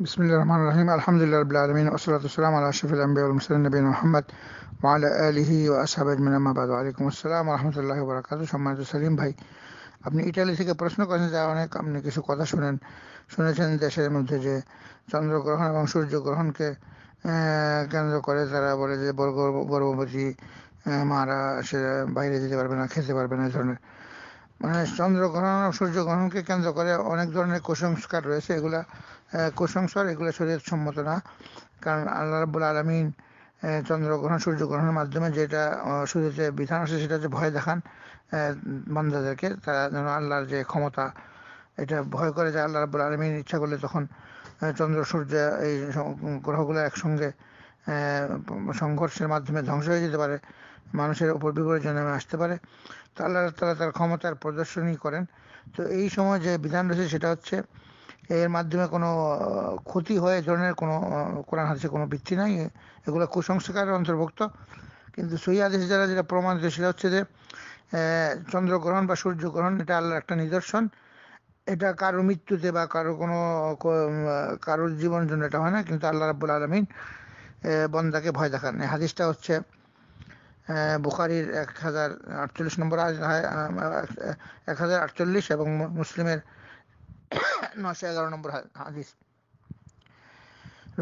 بسم الله الرحمن الرحيم الحمد لله رب العالمين والصلاة والسلام على أشرف الأنبياء والمرسلين نبينا محمد وعلى آله وأصحابه أجمعين أما بعد وعليكم السلام ورحمة الله وبركاته ভাই আপনি ইটালি থেকে প্রশ্ন করেন যা অনেক আপনি কিছু কথা শুনেন শুনেছেন দেশের মধ্যে যে চন্দ্রগ্রহণ এবং সূর্যগ্রহণকে কেন্দ্র করে তারা বলে যে গর্ভবতী মারা সে বাইরে যেতে পারবে না খেতে পারবে না এই ধরনের মানে চন্দ্রগ্রহণ সূর্যগ্রহণকে কেন্দ্র করে অনেক ধরনের কুসংস্কার রয়েছে এগুলা কুসংস্কার এগুলো শরীর সম্মত না কারণ আল্লাহ রাবুল আলমিন চন্দ্রগ্রহণ সূর্যগ্রহণের মাধ্যমে যেটা সূর্যতে বিধান আছে সেটা যে ভয় দেখান বান্দাদেরকে তারা যেন আল্লাহর যে ক্ষমতা এটা ভয় করে যে আল্লাহ রাবুল আলমিন ইচ্ছা করলে তখন চন্দ্র সূর্য এই গ্রহগুলো একসঙ্গে সংঘর্ষের মাধ্যমে ধ্বংস হয়ে যেতে পারে মানুষের উপর বিপরীত নেমে আসতে পারে তো আল্লাহ তালা তার ক্ষমতার প্রদর্শনী করেন তো এই সময় যে বিধান রয়েছে সেটা হচ্ছে এর মাধ্যমে কোনো ক্ষতি হয়ে ধরনের কোনো কোরআন হাদিসে কোনো ভিত্তি নাই এগুলো কুসংস্কারের অন্তর্ভুক্ত কিন্তু সহি আদেশ যারা যেটা প্রমাণিত সেটা হচ্ছে যে চন্দ্রগ্রহণ বা সূর্যগ্রহণ এটা আল্লাহর একটা নিদর্শন এটা কারো মৃত্যুতে বা কারো কোনো কারোর জীবন জন্য এটা হয় না কিন্তু আল্লাহ রাবুল আলমিন বন্দাকে ভয় দেখান হাদিসটা হচ্ছে বুখারির এক হাজার আটচল্লিশ নম্বর এক হাজার আটচল্লিশ এবং মুসলিমের নয়শো এগারো নম্বর হাদিস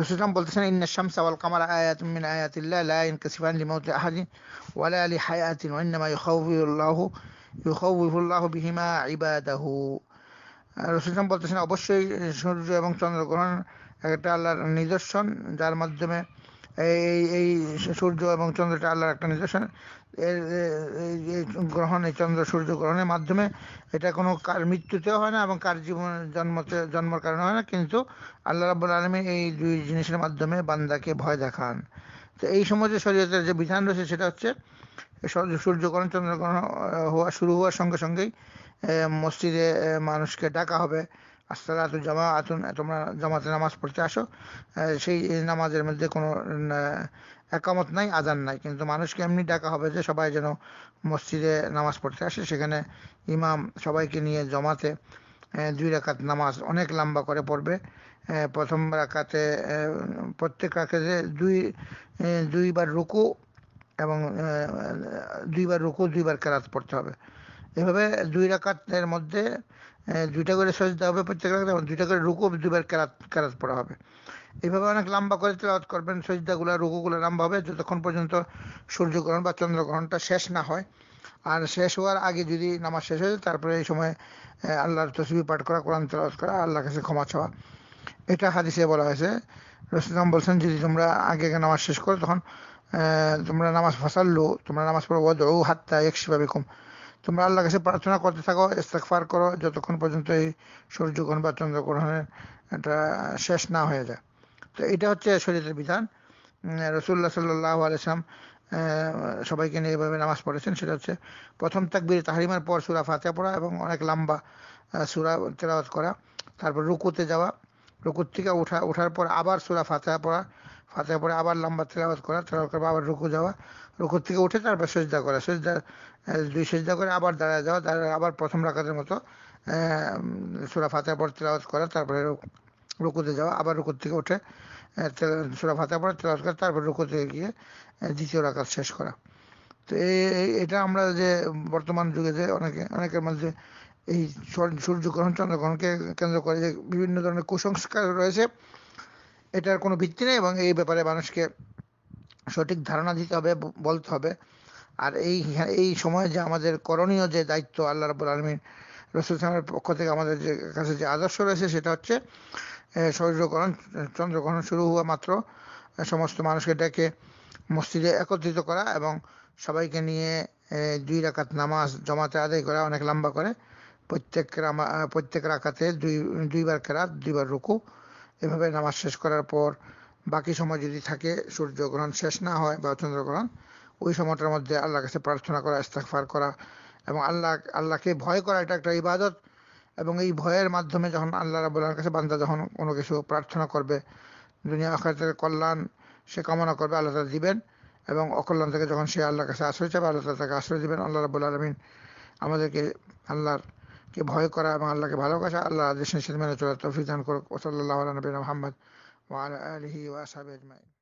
রসুলাম বলতেছেন ইন্না শামসা ওয়াল কামার আয়াতুম মিন আয়াতিল্লাহ লা ইয়ানকাসিফান লিমাউতি আহাদিন ওয়ালা লিহায়াতিন ওয়া ইন্নামা ইউখাউফিউল্লাহু ইউখাউফিউল্লাহু বিহিমা ইবাদাহু রসুলাম বলতেছেন অবশ্যই সূর্য এবং চন্দ্রগ্রহণ একটা আল্লাহর নিদর্শন যার মাধ্যমে এই এই সূর্য এবং চন্দ্রটা আল্লাহর একটা নিদর্শন এর এই গ্রহণ এই চন্দ্র সূর্য গ্রহণের মাধ্যমে এটা কোনো কার মৃত্যুতেও হয় না এবং কার জীবন জন্মতে জন্মর কারণে হয় না কিন্তু আল্লাহ রাবুল আলমী এই দুই জিনিসের মাধ্যমে বান্দাকে ভয় দেখান তো এই সময় যে শরীয়তের যে বিধান রয়েছে সেটা হচ্ছে সূর্যগ্রহণ চন্দ্রগ্রহণ হওয়া শুরু হওয়ার সঙ্গে সঙ্গেই মসজিদে মানুষকে ডাকা হবে আস্তালাতুল জামা আতুন তোমরা জামাতে নামাজ পড়তে আসো সেই নামাজের মধ্যে কোনো একামত নাই আজান নাই কিন্তু মানুষকে এমনি ডাকা হবে যে সবাই যেন মসজিদে নামাজ পড়তে আসে সেখানে ইমাম সবাইকে নিয়ে জমাতে দুই রাকাত নামাজ অনেক লম্বা করে পড়বে প্রথম রাকাতে প্রত্যেক রাকাতে দুই দুইবার রুকু এবং দুইবার রুকু দুইবার কেরাত পড়তে হবে এভাবে দুই রাকাতের মধ্যে হ্যাঁ, দুইটা করে সজদা হবে প্রত্যেক রাখাতে দুইটা করে রুকু দুবার কেরাত কেরাত পড়া হবে এইভাবে অনেক লম্বা করে তেলাওয়াত করবেন সজদাগুলা রুকুগুলো লম্বা হবে যতক্ষণ পর্যন্ত সূর্যগ্রহণ বা চন্দ্রগ্রহণটা শেষ না হয় আর শেষ হওয়ার আগে যদি নামাজ শেষ হয়ে তারপরে এই সময় আল্লাহর তসবি পাঠ করা কোরআন তেলাওয়াত করা আল্লাহর কাছে ক্ষমা চাওয়া এটা হাদিসে বলা হয়েছে রসুলাম বলছেন যদি তোমরা আগে নামাজ শেষ করো তখন তোমরা নামাজ ফাঁসাল্লো তোমরা নামাজ পড়ো ও হাত্তা একশিভাবে কম তোমরা আল্লাহর কাছে প্রার্থনা করতে থাকো ইস্তেকফার করো যতক্ষণ পর্যন্ত এই সূর্যগ্রহণ বা চন্দ্রগ্রহণের এটা শেষ না হয়ে যায় তো এটা হচ্ছে শরীরের বিধান রসুল্লাহ সাল্লাহ আলিয়াম সবাইকে নিয়ে এভাবে নামাজ পড়েছেন সেটা হচ্ছে প্রথম তাকবির তাহারিমার পর সুরা ফাতে পড়া এবং অনেক লম্বা সুরা তেলাওয়াত করা তারপর রুকুতে যাওয়া রুকুর থেকে ওঠা ওঠার পর আবার সুরা ফাতে পড়া ফাতে পরে আবার লম্বা তেলাওয়াত করা তেলাবাত করে আবার রুকু যাওয়া রুকু থেকে উঠে তারপর সেজদা করা সেজদা দুই সেজদা করে আবার দাঁড়ায় যাওয়া দাঁড়ায় আবার প্রথম রাখাতের মতো সুরা ফাতে পর তেলাবাত করা তারপরে রুকুতে যাওয়া আবার রুকুর থেকে উঠে সুরা ফাতে পরে তেলাবাত করা তারপর রুকুতে গিয়ে দ্বিতীয় রাখাত শেষ করা তো এই এটা আমরা যে বর্তমান যুগে যে অনেকে অনেকের মাঝে এই সূর্যগ্রহণ চন্দ্রগ্রহণকে কেন্দ্র করে যে বিভিন্ন ধরনের কুসংস্কার রয়েছে এটার কোনো ভিত্তি নেই এবং এই ব্যাপারে মানুষকে সঠিক ধারণা দিতে হবে বলতে হবে আর এই এই সময়ে যে আমাদের করণীয় যে দায়িত্ব আল্লাহ রাবুল আলমীর রসুল ইসলামের পক্ষ থেকে আমাদের যে কাছে যে আদর্শ রয়েছে সেটা হচ্ছে সূর্যগ্রহণ চন্দ্রগ্রহণ শুরু হওয়া মাত্র সমস্ত মানুষকে ডেকে মসজিদে একত্রিত করা এবং সবাইকে নিয়ে দুই রাকাত নামাজ জমাতে আদায় করা অনেক লম্বা করে প্রত্যেক প্রত্যেক রাকাতে দুই দুইবার কেরাত দুইবার রুকু এভাবে নামাজ শেষ করার পর বাকি সময় যদি থাকে সূর্যগ্রহণ শেষ না হয় বা চন্দ্রগ্রহণ ওই সময়টার মধ্যে আল্লাহর কাছে প্রার্থনা করা ইস্তাকফার করা এবং আল্লাহ আল্লাহকে ভয় করা এটা একটা ইবাদত এবং এই ভয়ের মাধ্যমে যখন আল্লাহ রাবুল্লাহর কাছে বান্দা যখন কোনো কিছু প্রার্থনা করবে দুনিয়া আখাতের কল্যাণ সে কামনা করবে আল্লাহ তালা দিবেন এবং অকল্যাণ থেকে যখন সে আল্লাহর কাছে আশ্রয় চাবে আল্লাহ তালা তাকে আশ্রয় দেবেন আল্লাহ রাবুল আলমিন আমাদেরকে আল্লাহর কে ভয় করা এবং আল্লাহকে ভালোবাসা আল্লাহ আদেশ নিষেধ মেনে চলার তৌফিক দান করুক ওসল্লাহ আলী মোহাম্মদ ওয়া আলহি ওয়াসাবি আজমাইন